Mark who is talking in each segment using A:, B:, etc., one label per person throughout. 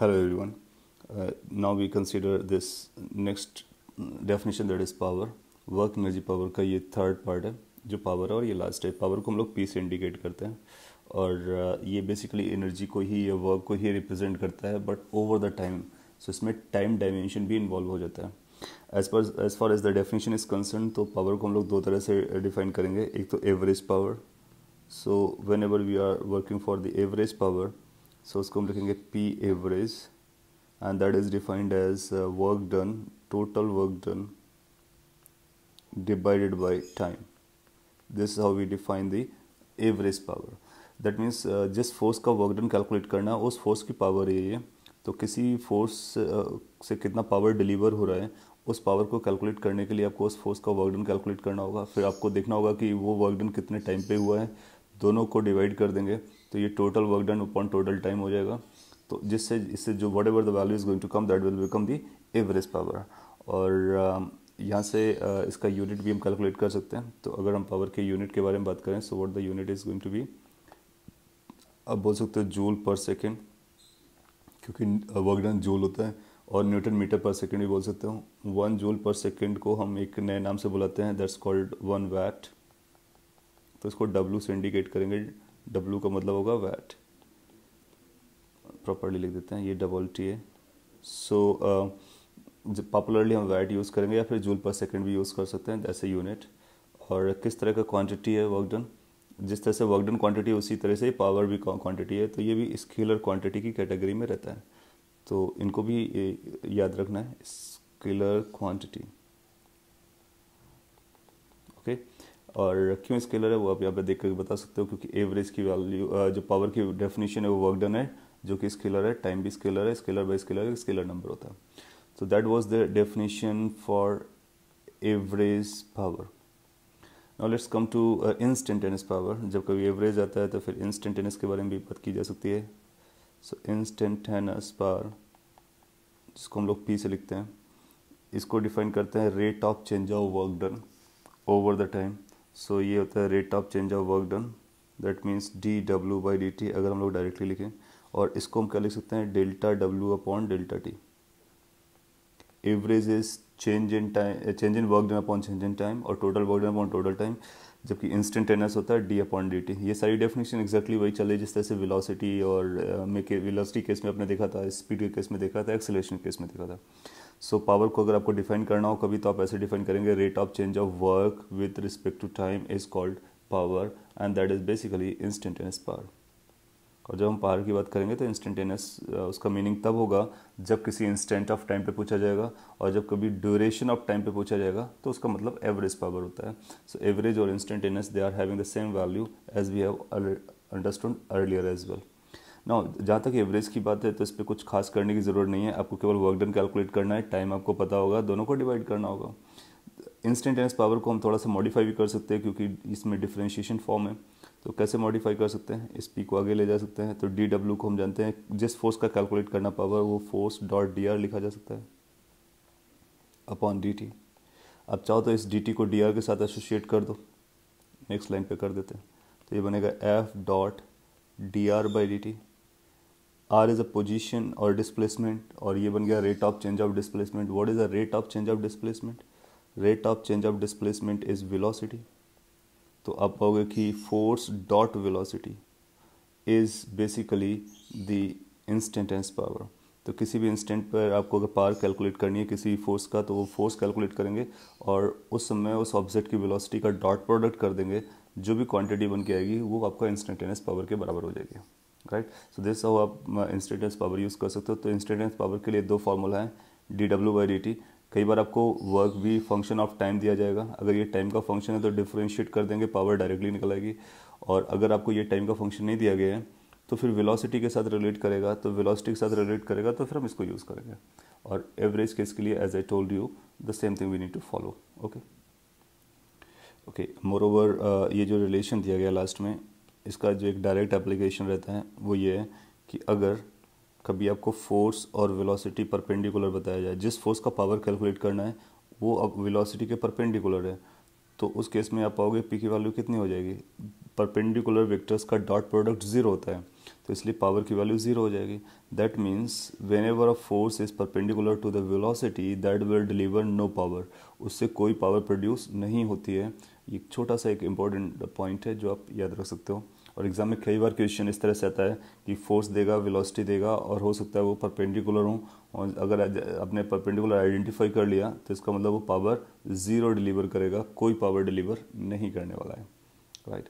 A: hello everyone uh, now we consider this next definition that is power work energy power का ये third part है जो power है और ये लास्ट है पावर को हम लोग पी से इंडिकेट करते हैं और uh, ये बेसिकली एनर्जी को ही या वर्क को ही रिप्रेजेंट करता है but over the time so इसमें टाइम डायमेंशन भी इन्वॉल्व हो जाता है एज पर as far as the definition is concern तो पावर को हम लोग दो तरह से डिफाइन uh, करेंगे एक तो average power so whenever we are working for the average power so उसको हम लिखेंगे P average and that is defined as work done total work done divided by time this how we define the average power that means जिस force का work done calculate करना है उस force की power है तो किसी फोर्स uh, से कितना पावर डिलीवर हो रहा है उस पावर को कैलकुलेट करने के लिए आपको उस फोर्स का वर्क डन कैलकुलेट करना होगा फिर आपको देखना होगा कि वो वर्क डन कितने टाइम पे हुआ है दोनों को डिवाइड कर देंगे तो ये total work done upon total time हो जाएगा तो जिससे इससे जो whatever the value is going to come that will become the average power और um, यहाँ से uh, इसका यूनिट भी हम कैलकुलेट कर सकते हैं तो अगर हम पावर के यूनिट के बारे में बात करें so what the unit is going to be अब बोल सकते हो जूल पर सेकेंड क्योंकि वर्क डन जूल होता है और न्यूटन मीटर पर सेकेंड भी बोल सकते हो वन जूल पर सेकेंड को हम एक नए नाम से बुलाते हैं दैट्स कॉल्ड वन वैट तो इसको डब्लू से इंडिकेट करेंगे डब्ल्यू का मतलब होगा वैट प्रॉपरली लिख देते हैं ये डबल टी है सो पॉपुलरली uh, हम वैट यूज़ करेंगे या फिर जूल पर सेकेंड भी यूज़ कर सकते हैं जैसे यूनिट और किस तरह का क्वांटिटी है वर्क डन जिस तरह से वर्क डन क्वांटिटी उसी तरह से पावर भी क्वांटिटी है तो ये भी स्केलर क्वांटिटी की कैटेगरी में रहता है तो इनको भी याद रखना है स्केलर क्वांटिटी ओके okay? और क्यों स्केलर है वो आप यहाँ पे देख कर बता सकते हो क्योंकि एवरेज की वैल्यू जो पावर की डेफिनेशन है वो वर्क डन है जो कि स्केलर है टाइम भी स्केलर है scalar by scalar scalar number होता है so that was the definition for average power now let's come to instantaneous power जब कभी एवरेज आता है तो फिर इंस्टेंटेनियस के बारे में भी बात की जा सकती है सो इंस्टेंटेनियस पावर जिसको हम लोग पी से लिखते हैं इसको डिफाइन करते हैं rate of change of work done over the time so ये होता है rate of change of work done that means D W by D T अगर हम लोग डायरेक्टली लिखें और इसको हम क्या लिख सकते हैं delta W upon delta T average is change in time change in work done upon change in time और total work done upon total time जबकि इंस्टेंटेनस होता है डी अपॉन डी टी ये सारी डेफिनेशन एक्जैक्टली वही चल रही जिस तरह से विलासिटी और eh, में के, केस में आपने देखा था स्पीड के केस में देखा था एक्सेलेशन केस में देखा था सो so, पावर को अगर आपको डिफाइन करना हो कभी तो आप ऐसे डिफाइन करेंगे rate of change of work with respect to time is called power and that is basically instantaneous power और जब हम पावर की बात करेंगे तो इंस्टेंटेनियस उसका मीनिंग तब होगा जब किसी इंस्टेंट ऑफ टाइम पे पूछा जाएगा और जब कभी ड्यूरेशन ऑफ टाइम पे पूछा जाएगा तो उसका मतलब एवरेज पावर होता है सो एवरेज और instantaneous they are having the same value as we have understood earlier as well ना जहाँ तक एवरेज की बात है तो इस पर कुछ खास करने की ज़रूरत नहीं है आपको केवल वर्क डन कैलकुलेट करना है टाइम आपको पता होगा दोनों को डिवाइड करना होगा इंस्टेंटेनस पावर को हम थोड़ा सा मॉडिफाई भी कर सकते हैं क्योंकि इसमें डिफ्रेंशिएशन फॉर्म है तो कैसे मॉडिफाई कर सकते हैं इस पी को आगे ले जा सकते हैं तो डी डब्ल्यू को हम जानते हैं जिस फोर्स का कैलकुलेट करना पावर वो फोर्स डॉट डी आर लिखा जा सकता है अपॉन डी टी आप चाहो तो इस डी टी को डी आर के साथ एसोशिएट कर दो नेक्स्ट लाइन पे कर देते हैं तो ये बनेगा F dot D R by D T R is a position और डिस्प्लेसमेंट और ये बन गया rate of change of displacement what is a rate of change of displacement rate of change of displacement is velocity तो आप कहोगे कि force dot velocity is basically the instantaneous power तो किसी भी इंस्टेंट पर आपको अगर पावर कैलकुलेट करनी है किसी फोर्स का तो वो फोर्स कैलकुलेट करेंगे और उस समय उस ऑब्जेक्ट की वेलोसिटी का डॉट प्रोडक्ट कर देंगे जो भी क्वांटिटी बन के आएगी वो आपका इंस्टेंटेनियस पावर के बराबर हो जाएगी राइट सो दिस हाउ आप इंस्टेंटेंस पावर यूज़ कर सकते हो तो इंस्टेंटेंस पावर के लिए दो फार्मूला है D W by D T कई बार आपको वर्क भी फंक्शन ऑफ टाइम दिया जाएगा अगर ये टाइम का फंक्शन है तो डिफ्रेंशिएट कर देंगे पावर डायरेक्टली निकल आएगी और अगर आपको ये टाइम का फंक्शन नहीं दिया गया है तो फिर वेलोसिटी के साथ रिलेट करेगा तो वेलोसिटी के साथ रिलेट करेगा तो फिर हम इसको यूज़ करेंगे और एवरेज केस के लिए as I told you the same thing we need to follow okay okay moreover ये जो रिलेशन दिया गया लास्ट में इसका जो एक डायरेक्ट एप्लीकेशन रहता है वो ये है कि अगर कभी आपको फोर्स और वेलोसिटी परपेंडिकुलर बताया जाए जिस फोर्स का पावर कैलकुलेट करना है वो अब वेलोसिटी के परपेंडिकुलर है तो उस केस में आप पाओगे पी की वैल्यू कितनी हो जाएगी परपेंडिकुलर वेक्टर्स का डॉट प्रोडक्ट ज़ीरो होता है तो इसलिए पावर की वैल्यू ज़ीरो हो जाएगी that means whenever a force is perpendicular to the velocity that will deliver no power उससे कोई पावर प्रोड्यूस नहीं होती है ये छोटा सा एक इम्पॉर्टेंट पॉइंट है जो आप याद रख सकते हो और एग्जाम में कई बार क्वेश्चन इस तरह से आता है कि फोर्स देगा वेलोसिटी देगा और हो सकता है वो परपेंडिकुलर हो और अगर आपने परपेंडिकुलर आइडेंटिफाई कर लिया तो इसका मतलब वो पावर ज़ीरो डिलीवर करेगा कोई पावर डिलीवर नहीं करने वाला है राइट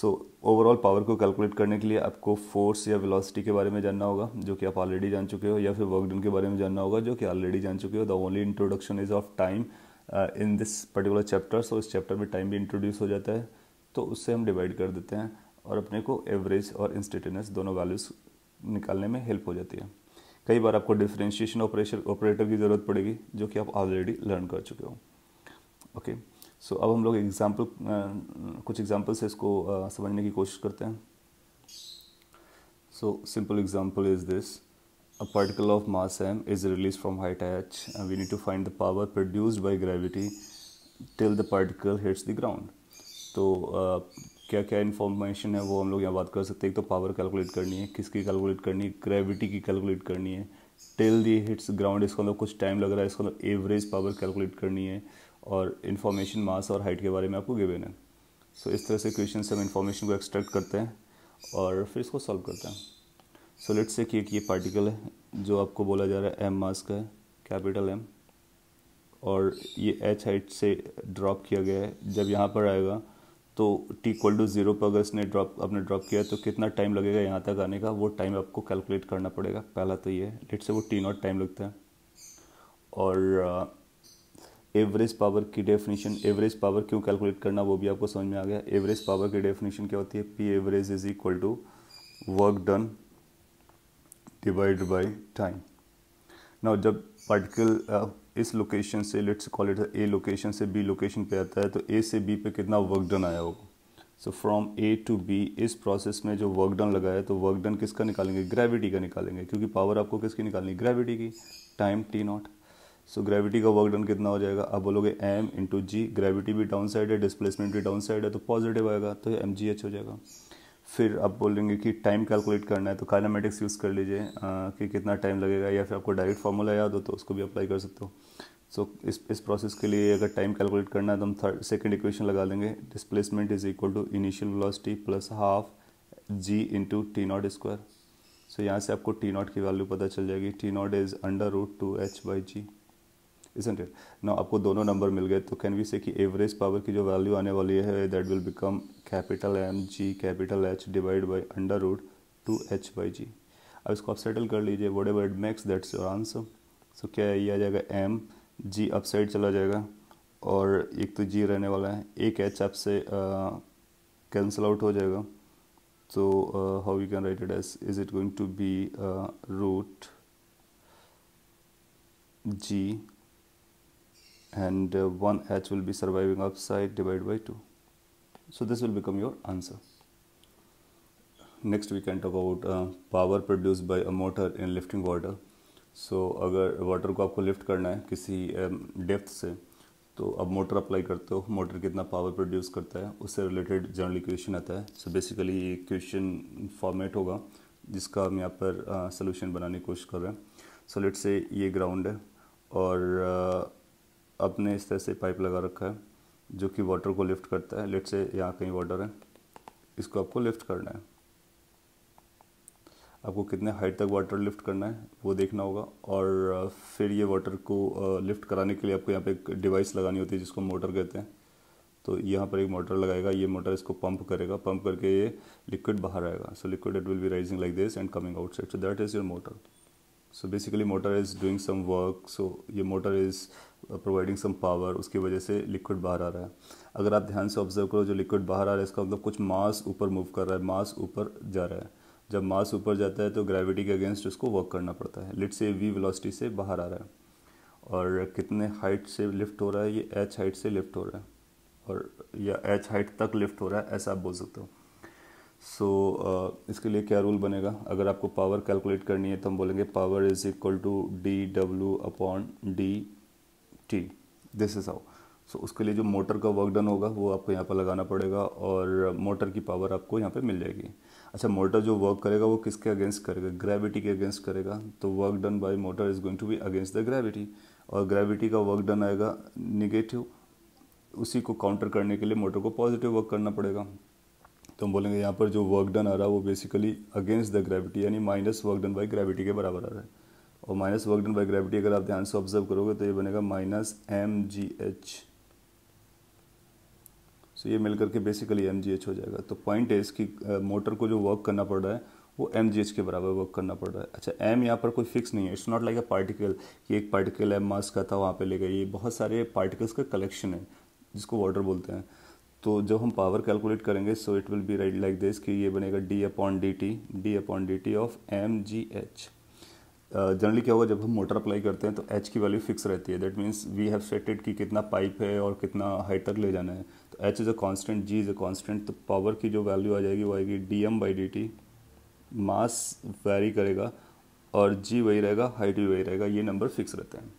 A: सो ओवरऑल पावर को कैलकुलेट करने के लिए आपको फोर्स या वेलोसिटी के बारे में जानना होगा जो कि आप ऑलरेडी जान चुके हो या फिर वर्क डन के बारे में जानना होगा जो कि ऑलरेडी जान चुके हो the only introduction is of time in this particular chapter so इस चैप्टर में टाइम भी इंट्रोड्यूस हो जाता है तो उससे हम डिवाइड कर देते हैं और अपने को एवरेज और इंस्टेटेनस दोनों वैल्यूज़ निकालने में हेल्प हो जाती है कई बार आपको डिफ्रेंशिएशन ऑपरेशन ऑपरेटर की ज़रूरत पड़ेगी जो कि आप ऑलरेडी लर्न कर चुके हो ओके सो अब हम लोग एग्जाम्पल uh, कुछ एग्जाम्पल से इसको uh, समझने की कोशिश करते हैं so simple example is this a particle of mass m is released from height h and we need to find the power produced by gravity till the particle hits the ground तो क्या क्या information है वो हम लोग यहाँ बात कर सकते हैं एक तो पावर कैलकुलेट करनी है किसकी कैलकुलेट करनी है ग्रेविटी की कैलकुलेट करनी है टिल दी हिट्स ग्राउंड इसको मतलब कुछ टाइम लग रहा है इसको मतलब एवरेज पावर कैलकुलेट करनी है और इन्फॉर्मेशन मास और हाइट के बारे में आपको गिवेन है सो so, इस तरह से क्वेश्चन से हम इन्फॉर्मेशन को एक्सट्रैक्ट करते हैं और फिर इसको सॉल्व करते हैं सो लेट्स से कि एक ये पार्टिकल है जो आपको बोला जा रहा है एम मास का है कैपिटल एम और ये एच हाइट से ड्रॉप किया गया है जब यहाँ पर आएगा तो टी इक्वल टू ज़ीरो पर अगर इसने ड्रॉप आपने ड्रॉप किया तो कितना टाइम लगेगा यहाँ तक आने का वो टाइम आपको कैलकुलेट करना पड़ेगा पहला तो ये लेट से वो टी नॉट टाइम लगता है और एवरेज uh, पावर की डेफिनेशन एवरेज पावर क्यों कैलकुलेट करना वो भी आपको समझ में आ गया एवरेज पावर की डेफिनेशन क्या होती है P average is equal to work done divide by time ना जब पार्टिकल uh, इस लोकेशन से let's call it A location से बी लोकेशन पे आता है तो ए से बी पे कितना वर्क डन आया होगा so from A to B इस प्रोसेस में जो वर्क डन लगा है तो वर्क डन किसका निकालेंगे ग्रेविटी का निकालेंगे क्योंकि पावर आपको किसकी निकालनी ग्रेविटी की time t naught so gravity का वर्क डन कितना हो जाएगा आप बोलोगे एम इंटू जी ग्रेविटी भी डाउन साइड है डिस्प्लेसमेंट भी डाउन साइड है तो पॉजिटिव आएगा तो एम जी एच हो जाएगा फिर आप बोलेंगे कि टाइम कैलकुलेट करना है तो काइनामेटिक्स यूज़ कर लीजिए कि कितना टाइम लगेगा या फिर आपको डायरेक्ट फार्मूला याद हो तो उसको भी अप्लाई कर सकते हो सो so, इस इस प्रोसेस के लिए अगर टाइम कैलकुलेट करना है तो हम थर्ड सेकेंड इक्वेशन लगा लेंगे displacement is equal to initial velocity plus half g into t naught square so यहाँ से आपको टी नॉट की वैल्यू पता चल जाएगी t naught is under root two h by g isn't it? Now आपको दोनों number मिल गए तो can we say कि average power की जो value आने वाली है that will become capital M G capital H divided by under root 2H by G अब इसको आप सेटल कर लीजिए whatever it makes that's your answer so क्या है ये आ जाएगा एम जी अप साइड चला जाएगा और एक तो जी रहने वाला है एक एच आपसे कैंसिल आउट हो जाएगा so uh, how we can write it as is it going to be uh, root g and uh, 1h will be surviving upside divided by 2 so this will become your answer next we can talk about uh, power produced by a motor in lifting water so so, अगर water को आपको lift करना है किसी depth um, से तो अब motor apply करते हो मोटर कितना पावर प्रोड्यूस करता है उससे रिलेटेड जनरल इक्वेशन आता है सो बेसिकली ये इक्वेशन फॉर्मेट होगा जिसका हम यहाँ पर सोल्यूशन uh, बनाने की कोशिश कर रहे हैं सो लेट से ये ग्राउंड है और uh, आपने इस तरह से पाइप लगा रखा है जो कि वाटर को लिफ्ट करता है लेट से यहाँ कहीं वाटर है इसको आपको लिफ्ट करना है आपको कितने हाइट तक वाटर लिफ्ट करना है वो देखना होगा और फिर ये वाटर को लिफ्ट कराने के लिए आपको यहाँ पे एक डिवाइस लगानी होती है जिसको मोटर कहते हैं तो यहाँ पर एक मोटर लगाएगा ये मोटर इसको पंप करेगा पंप करके ये लिक्विड बाहर आएगा so liquid it will be rising like this and coming side so that is your motor so basically motor is doing some work so ये motor is providing some power उसकी वजह से liquid बाहर आ रहा है अगर आप ध्यान से ऑब्जर्व करो जो लिक्विड बाहर आ रहा है इसका मतलब कुछ मास ऊपर मूव कर रहा है मास ऊपर जा रहा है जब मास ऊपर जाता है तो ग्रेविटी के अगेंस्ट उसको वर्क करना पड़ता है लिट से वी वेलोसिटी से बाहर आ रहा है और कितने हाइट से लिफ्ट हो रहा है ये एच हाइट से लिफ्ट हो रहा है और या एच हाइट तक लिफ्ट हो रहा है ऐसा आप बोल सकते हो सो so, uh, इसके लिए क्या रूल बनेगा अगर आपको पावर कैलकुलेट करनी है तो हम बोलेंगे power is equal to d डब्ल्यू upon d t this is how so उसके लिए जो मोटर का वर्क डन होगा वो आपको यहाँ पर लगाना पड़ेगा और मोटर की पावर आपको यहाँ पे मिल जाएगी अच्छा मोटर जो वर्क करेगा वो किसके अगेंस्ट करेगा ग्रेविटी के अगेंस्ट करेगा तो work done by motor is going to be against the gravity और ग्रेविटी का वर्क डन आएगा निगेटिव उसी को काउंटर करने के लिए मोटर को पॉजिटिव वर्क करना पड़ेगा तो हम बोलेंगे यहाँ पर जो वर्क डन आ रहा है वो बेसिकली अगेंस्ट द ग्रेविटी यानी minus work done by gravity के बराबर आ रहा है और minus work done by gravity अगर आप ध्यान से ऑब्जर्व करोगे तो ये बनेगा minus m g h so ये मिल करके बेसिकली एम जी एच हो जाएगा तो पॉइंट है इसकी मोटर को जो वर्क करना पड़ रहा है वो एम जी एच के बराबर वर्क करना पड़ रहा है अच्छा एम यहाँ पर कोई फिक्स नहीं है it's not like a particle कि एक पार्टिकल एम मास का था वहाँ पे ले गई बहुत सारे पार्टिकल्स का कलेक्शन है जिसको वाटर बोलते हैं तो जब हम पावर कैलकुलेट करेंगे so it will be write like this कि ये बनेगा d upon d t d upon d t of m g h generally क्या होगा जब हम मोटर अप्लाई करते हैं तो एच की वैल्यू फिक्स रहती है that means we have setted कि कितना पाइप है और कितना हाइट तक ले जाना है तो h is a constant g is a constant तो पावर की जो वैल्यू आ जाएगी वो आएगी d M by D t mass vary करेगा और जी वही रहेगा हाइट भी वही रहेगा ये नंबर फिक्स रहते हैं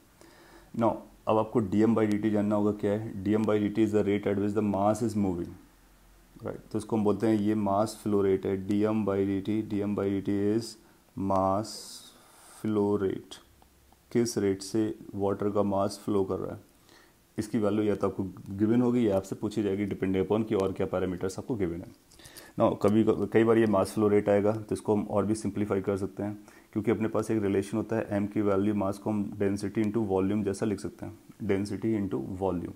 A: नौ अब आपको d M by D t जानना होगा क्या है D M by D T is the rate at which the mass is moving right तो उसको हम बोलते हैं ये मास फ्लो रेट है D M by D t d M by D T is mass flow rate किस rate से water का मास फ्लो कर रहा है इसकी वैल्यू या तो आपको गिवन होगी या आपसे पूछी जाएगी डिपेंड अपॉन कि और क्या पैरामीटर्स आपको गिवन है ना कभी कई बार ये मास फ्लो रेट आएगा तो इसको हम और भी सिंप्लीफाई कर सकते हैं क्योंकि अपने पास एक रिलेशन होता है एम की वैल्यू मास को हम डेंसिटी इंटू वॉल्यूम जैसा लिख सकते हैं डेंसिटी इंटू वॉल्यूम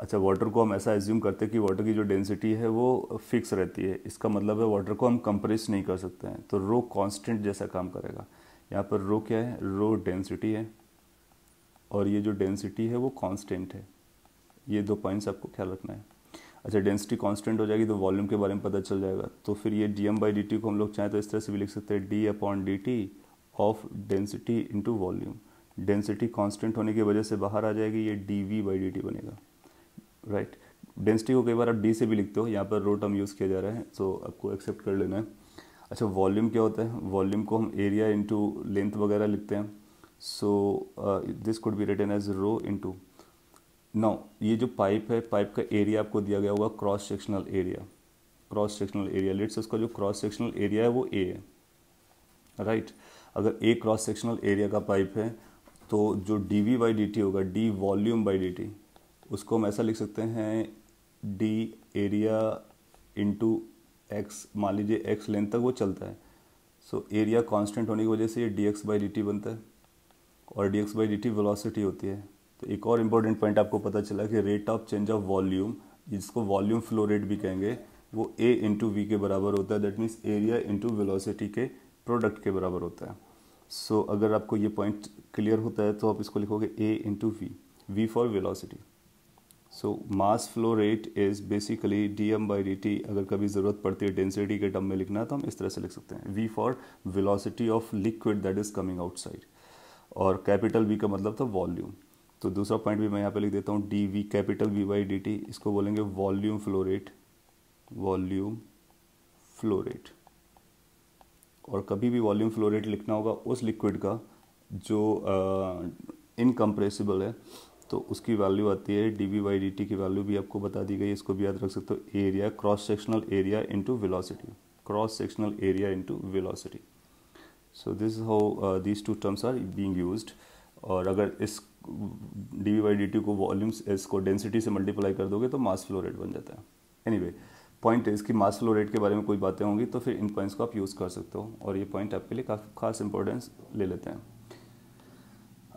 A: अच्छा वाटर को हम ऐसा एज्यूम करते हैं कि वाटर की जो डेंसिटी है वो फिक्स रहती है इसका मतलब है वाटर को हम कंप्रेस नहीं कर सकते हैं तो रो कांस्टेंट जैसा काम करेगा यहाँ पर रो क्या है रो डेंसिटी है और ये जो डेंसिटी है वो कांस्टेंट है ये दो पॉइंट्स आपको ख्याल रखना है अच्छा डेंसिटी कांस्टेंट हो जाएगी तो वॉल्यूम के बारे में पता चल जाएगा तो फिर ये d M by D T को हम लोग चाहें तो इस तरह से भी लिख सकते हैं d upon d t of density into volume density constant होने की वजह से बाहर आ जाएगी ये d v by D t बनेगा राइट right? डेंसिटी को कई बार आप डी से भी लिखते हो यहाँ पर रो टर्म यूज़ किया जा रहा है सो so आपको एक्सेप्ट कर लेना है अच्छा वॉल्यूम क्या होता है वॉल्यूम को हम एरिया इंटू लेंथ वगैरह लिखते हैं so this could be written as rho into now ये जो पाइप है पाइप का एरिया आपको दिया गया होगा cross sectional area cross sectional area let's उसका जो क्रॉस सेक्शनल एरिया है वो ए है राइट right? अगर ए क्रॉस सेक्शनल एरिया का पाइप है तो जो d v by D t होगा d volume by D t उसको हम ऐसा लिख सकते हैं डी एरिया इंटू एक्स मान लीजिए एक्स लेंथ तक वो चलता है सो एरिया कांस्टेंट होने की वजह से ये d x by D t बनता है और d x by D t velocity होती है तो एक और इम्पॉर्टेंट पॉइंट आपको पता चला कि rate of change of volume जिसको वॉल्यूम फ्लो रेट भी कहेंगे वो ए इंटू वी के बराबर होता है that means area into velocity के प्रोडक्ट के बराबर होता है सो so, अगर आपको ये पॉइंट क्लियर होता है तो आप इसको लिखोगे a into v v for velocity so mass flow rate is basically d M by D T अगर कभी ज़रूरत पड़ती है डेंसिटी के टर्म में लिखना तो हम इस तरह से लिख सकते हैं v for velocity of liquid that is coming outside और कैपिटल वी का मतलब था वॉल्यूम तो दूसरा पॉइंट भी मैं यहाँ पे लिख देता हूँ d v capital v by D t इसको बोलेंगे volume flow rate volume flow rate और कभी भी वॉल्यूम फ्लो रेट लिखना होगा उस लिक्विड का जो इनकम्प्रेसिबल uh, है तो उसकी वैल्यू आती है d v by d t की वैल्यू भी आपको बता दी गई है इसको भी याद रख सकते हो area cross sectional area into velocity cross sectional area into velocity so this how these two terms are being used और अगर इस d v by d T को वॉल्यूम्स इसको डेंसिटी से मल्टीप्लाई कर दोगे तो मास फ्लो रेट बन जाता है एनी वे पॉइंट है इसकी मास फ्लो रेट के बारे में कोई बातें होंगी तो फिर इन पॉइंट्स को आप यूज़ कर सकते हो और ये पॉइंट आपके लिए काफ़ी खास इंपॉर्टेंस ले लेते हैं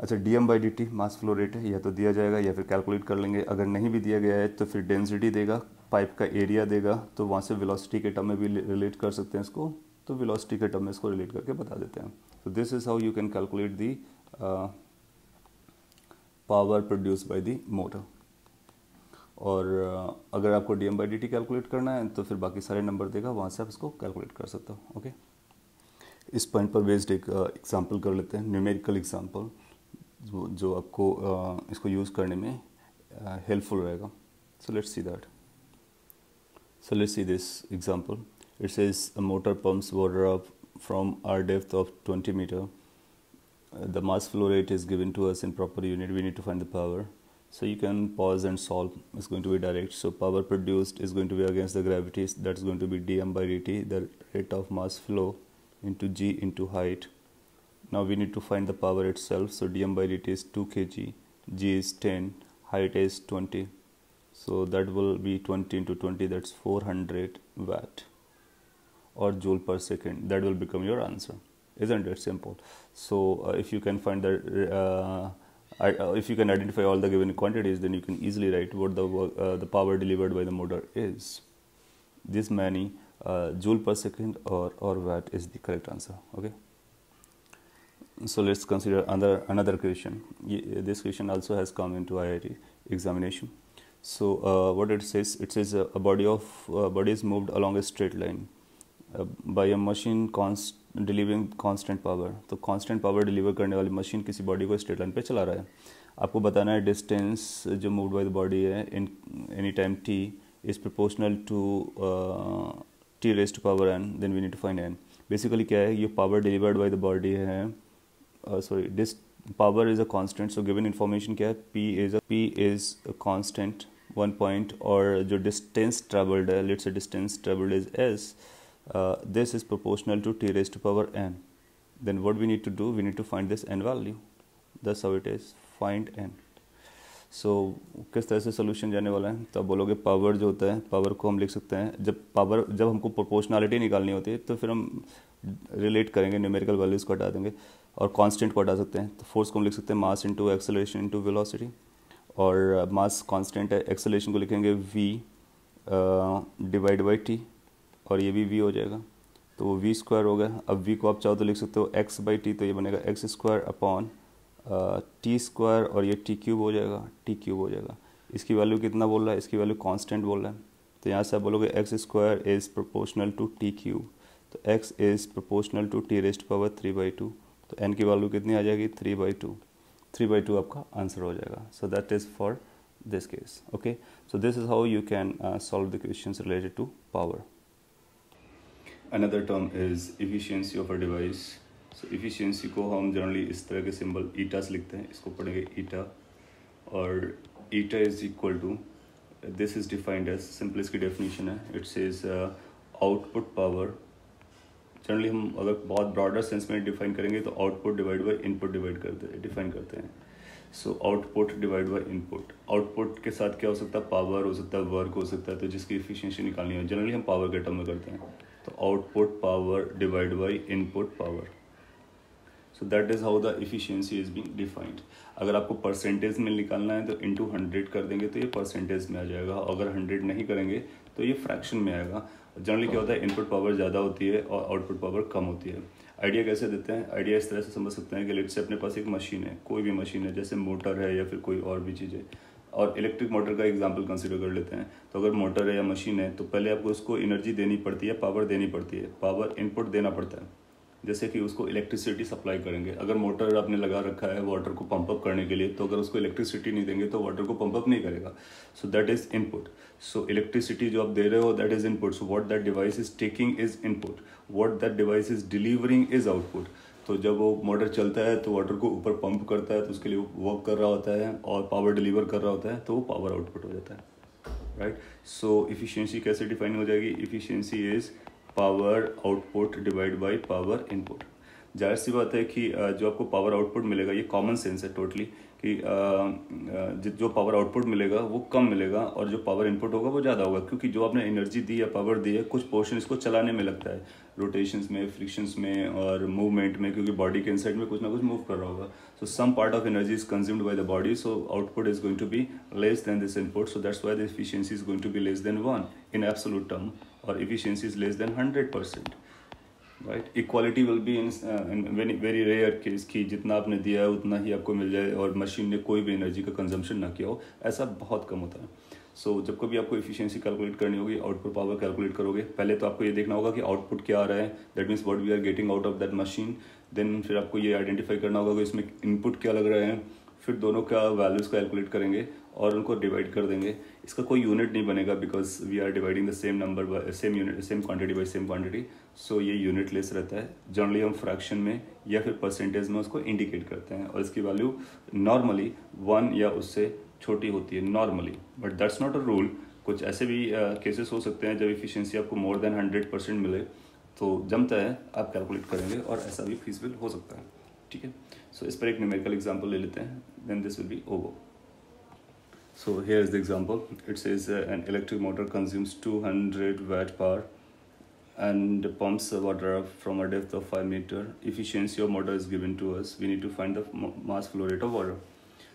A: अच्छा d M by D t mass flow rate है यह तो दिया जाएगा या फिर कैलकुलेट कर लेंगे अगर नहीं भी दिया गया है तो फिर डेंसिटी देगा पाइप का एरिया देगा तो वहाँ से विलोसिटी के टर्म में भी रिलेट कर सकते हैं इसको तो विलोसिटी के टर्म में इसको रिलेट करके बता देते हैं तो this is how you can calculate the power produce by the motor और uh, अगर आपको d M by D t calculate करना है तो फिर बाकी सारे नंबर देगा वहाँ से आप इसको कैलकुलेट कर सकते हो ओके इस पॉइंट पर बेस्ड एक uh, कर लेते हैं न्यूमेरिकल एग्ज़ाम्पल जो जो आपको uh, इसको यूज़ करने में हेल्पफुल रहेगा so let's see that so let's see this example it says motor pumps water up from our depth of 20 meter uh, the mass flow rate is given to us in proper unit we need to find the power so you can pause and solve it's going to be direct so power produced is going to be against the gravity that's going to be dm by dt the rate of mass flow into g into height now we need to find the power itself. So dm by dt is 2 kg, g is 10, height is 20. So that will be 20 into 20, that's 400 watt or joule per second. That will become your answer. Isn't it simple? So uh, if you can find the uh, I, uh, if you can identify all the given quantities, then you can easily write what the uh, the power delivered by the motor is. This many uh, joule per second or or watt is the correct answer. Okay. so let's consider another another question this question also has come into iit examination so uh, what it says it says a, body of uh, body is moved along a straight line uh, by a machine const delivering constant power तो constant power deliver करने वाली machine किसी body को straight line पे चला रहा है आपको बताना है डिस्टेंस जो मूव बाय द बॉडी है in any time t is proportional to t raised power n then we need to find n basically क्या है ये power delivered by the body है uh, sorry this power is a constant so given information क्या P? is a p is a constant one point or the distance traveled है let's say distance travelled is s uh, this is proportional to t raised to power n then what we need to do we need to find this n value that's how it is find n so so, किस तरह से solution जाने वाला है तो आप बोलोगे power जो होता है पावर को हम लिख सकते हैं जब पावर जब हमको प्रोपोर्शनलिटी निकालनी होती है तो फिर हम रिलेट करेंगे न्यूमेरिकल वैल्यूज़ को हटा देंगे और कांस्टेंट को हटा सकते हैं तो फोर्स को हम लिख सकते हैं mass into acceleration into velocity और मास uh, कांस्टेंट है एक्सेलेशन को लिखेंगे वी डिवाइड बाई टी और ये भी वी हो जाएगा तो वो वी स्क्वायर हो गया अब वी को आप चाहो तो लिख सकते हो एक्स बाई टी तो ये बनेगा x square upon t square और ये टी क्यूब हो जाएगा टी क्यूब हो जाएगा इसकी वैल्यू कितना बोल रहा है इसकी वैल्यू कांस्टेंट बोल रहा है तो यहाँ से आप बोलोगे x square is proportional to t cube तो x is proportional to t raised power three by two तो एन की वैल्यू कितनी आ जाएगी three by two three by two आपका आंसर हो जाएगा so that is for this case okay so this is how you can solve the question related to power another term is efficiency of a device so efficiency को हम generally इस तरह के symbol ईटा से लिखते हैं इसको पढ़ेंगे ईटा और eta is equal to this is defined as simple इसकी डेफिनेशन है it's is output power generally हम अगर बहुत ब्रॉडर सेंस में डिफाइन करेंगे तो output divide by input divide करते डिफाइन करते हैं so output divide by input output के साथ क्या हो सकता है पावर हो सकता है वर्क हो सकता है तो जिसकी इफिशियंसी निकालनी हो जनरली हम पावर के टर्म में करते हैं तो output power divide by input power so that is how the efficiency is being defined अगर आपको परसेंटेज में निकालना है तो इंटू हंड्रेड कर देंगे तो ये परसेंटेज में आ जाएगा अगर हंड्रेड नहीं करेंगे तो ये फ्रैक्शन में आएगा जनरली क्या होता है इनपुट पावर ज़्यादा होती है और आउटपुट पावर कम होती है आइडिया कैसे देते हैं आइडिया इस तरह से समझ सकते हैं कि लेट से अपने पास एक मशीन है कोई भी मशीन है जैसे मोटर है या फिर कोई और भी चीज़ है और इलेक्ट्रिक मोटर का एग्जाम्पल कंसिडर कर लेते हैं तो अगर मोटर है या मशीन है तो पहले आपको उसको एनर्जी देनी पड़ती है पावर देनी पड़ती है पावर इनपुट देना पड़ता है जैसे कि उसको इलेक्ट्रिसिटी सप्लाई करेंगे अगर मोटर आपने लगा रखा है वाटर को पंप अप करने के लिए तो अगर उसको इलेक्ट्रिसिटी नहीं देंगे तो वाटर को पंप अप नहीं करेगा so that is input so electricity जो आप दे रहे हो that is input so what that device is taking is input what that device is delivering is output तो जब वो मोटर चलता है तो वाटर को ऊपर पंप करता है तो उसके लिए वर्क कर रहा होता है और पावर डिलीवर कर रहा होता है तो वो पावर आउटपुट हो जाता है राइट सो इफ़िशियंसी कैसे डिफाइन हो जाएगी efficiency is power output divide by power input जाहिर सी बात है कि जो आपको पावर आउटपुट मिलेगा ये कॉमन सेंस है टोटली totally. कि जो पावर आउटपुट मिलेगा वो कम मिलेगा और जो पावर इनपुट होगा वो ज़्यादा होगा क्योंकि जो आपने एनर्जी दी या पावर दी है कुछ पोर्शन इसको चलाने में लगता है रोटेशंस में फ्रिक्शंस में और मूवमेंट में क्योंकि बॉडी के इनसाइड में कुछ ना कुछ मूव कर रहा होगा so some part of energy is consumed by the body so output is going to be less than this input so that's why the efficiency is going to be less than one in absolute term और efficiency is less than hundred percent right equality will be in very rare case कि जितना आपने दिया है उतना ही आपको मिल जाए और मशीन ने कोई भी एनर्जी का कंजम्पशन ना किया हो ऐसा बहुत कम होता है सो so, जब कभी आपको इफिशियंसी कैलकुलेट करनी होगी आउटपुट पावर कैलकुलेट करोगे पहले तो आपको ये देखना होगा कि आउटपुट क्या आ रहा है that means what we are getting out of that machine then फिर आपको ये आइडेंटिफाई करना होगा कि इसमें इनपुट क्या लग रहे हैं फिर दोनों का वैल्यूज़ कैलकुलेट करेंगे और उनको डिवाइड कर देंगे इसका कोई यूनिट नहीं बनेगा because we are dividing the same number by same unit same quantity by same quantity so ये यूनिट लेस रहता है जनरली हम फ्रैक्शन में या फिर परसेंटेज में उसको इंडिकेट करते हैं और इसकी वैल्यू नॉर्मली वन या उससे छोटी होती है normally but that's not a rule कुछ ऐसे भी केसेस uh, हो सकते हैं जब इफिशियंसी आपको मोर देन हंड्रेड परसेंट मिले तो जमता है आप कैलकुलेट करेंगे और ऐसा भी फीसबिल हो सकता है ठीक है सो इस पर एक न्यूमेरिकल एग्जाम्पल ले लेते हैं then this will be over so here is the example it's is an electric motor consumes two hundred watt per and pumps water from a depth of 5 meter. Efficiency of water is given to us. We need to find the mass flow rate of water.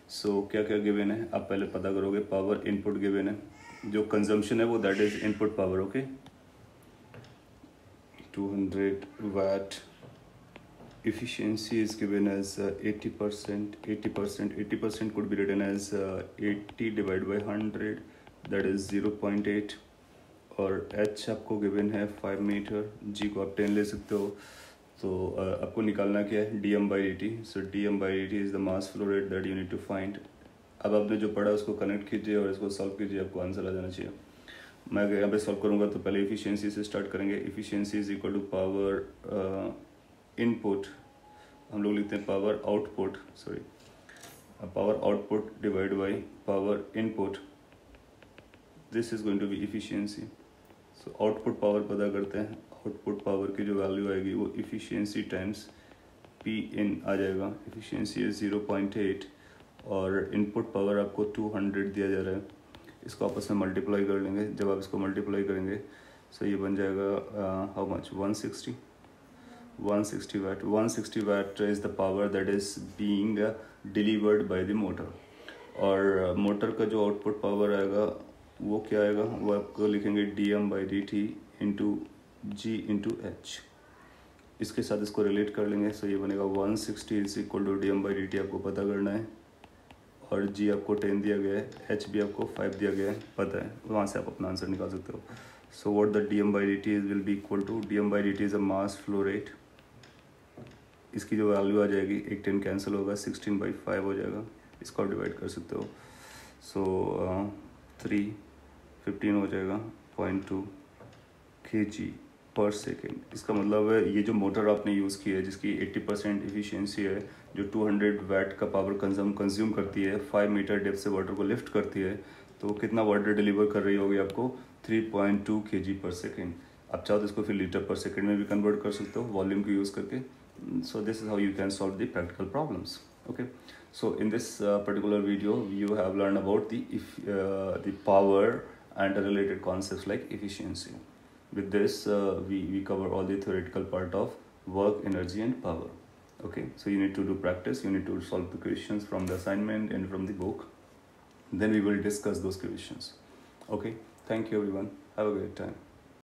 A: so, what is given? You है आप पहले पता power input given. The consumption जो consumption है वो that 200 watt. efficiency is given as uh, 80% 80% 80% could be written as uh, 80 divided by 100 that is 0 0.8 और H आपको given है फाइव मीटर जी को आप टेन ले सकते हो तो आपको निकालना क्या है D M by D T so D M by D T is the mass flow rate that you need to find अब आपने जो पढ़ा उसको कनेक्ट कीजिए और इसको सॉल्व कीजिए आपको आंसर आ जाना चाहिए मैं अगर यहाँ पे सॉल्व करूँगा तो पहले इफ़िशियंसी से स्टार्ट करेंगे efficiency is equal to power input हम लोग लिखते हैं power output sorry power output divide by power input this is going to be efficiency so output power पता करते हैं आउटपुट पावर की जो वैल्यू आएगी वो इफ़िशियंसी टाइम्स पी इन आ जाएगा इफ़िशियंसी है ज़ीरो पॉइंट एट और इनपुट पावर आपको टू हंड्रेड दिया जा रहा है इसको आपस में मल्टीप्लाई कर लेंगे जब आप इसको मल्टीप्लाई करेंगे सो ये बन जाएगा how much one sixty one sixty watt one sixty watt is the power that is being delivered by the motor और मोटर uh, का जो आउटपुट पावर आएगा वो क्या आएगा वो आपको लिखेंगे D M by D T into G into H इसके साथ इसको रिलेट कर लेंगे सो ये बनेगा one sixty is equal to D M by D T आपको पता करना है और जी आपको टेन दिया गया है एच भी आपको फाइव दिया गया है पता है वहाँ से आप अपना आंसर निकाल सकते हो so what the M by D T is will be equal to D M by D T is a mass flow rate इसकी जो वैल्यू आ जाएगी एक टेन कैंसिल होगा सिक्सटीन बाई फाइव हो जाएगा इसको आप डिवाइड कर सकते हो सो थ्री uh, फिफ्टीन हो जाएगा पॉइंट टू के जी पर सेकेंड इसका मतलब है ये जो मोटर आपने यूज़ की है जिसकी एट्टी परसेंट इफिशियंसी है जो टू हंड्रेड वैट का पावर कंज्यूम कंज्यूम करती है फाइव मीटर डेप से वाटर को लिफ्ट करती है तो कितना वाटर डिलीवर कर रही होगी आपको थ्री पॉइंट टू के जी पर सेकेंड आप चाहो तो इसको फिर लीटर पर सेकेंड में भी कन्वर्ट कर सकते हो वॉल्यूम को यूज़ करके so this is how you can solve the practical problems okay so in this particular video you have learn about the the and related concepts like efficiency. With this, uh, we, we cover all the theoretical part of work, energy and power. Okay, so you need to do practice, you need to solve the questions from the assignment and from the book. Then we will discuss those questions. Okay, thank you everyone. Have a great time.